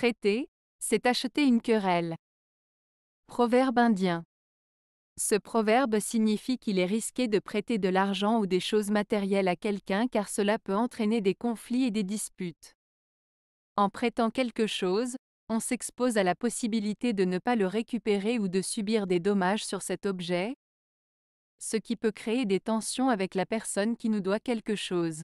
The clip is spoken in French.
Prêter, c'est acheter une querelle. Proverbe indien. Ce proverbe signifie qu'il est risqué de prêter de l'argent ou des choses matérielles à quelqu'un car cela peut entraîner des conflits et des disputes. En prêtant quelque chose, on s'expose à la possibilité de ne pas le récupérer ou de subir des dommages sur cet objet, ce qui peut créer des tensions avec la personne qui nous doit quelque chose.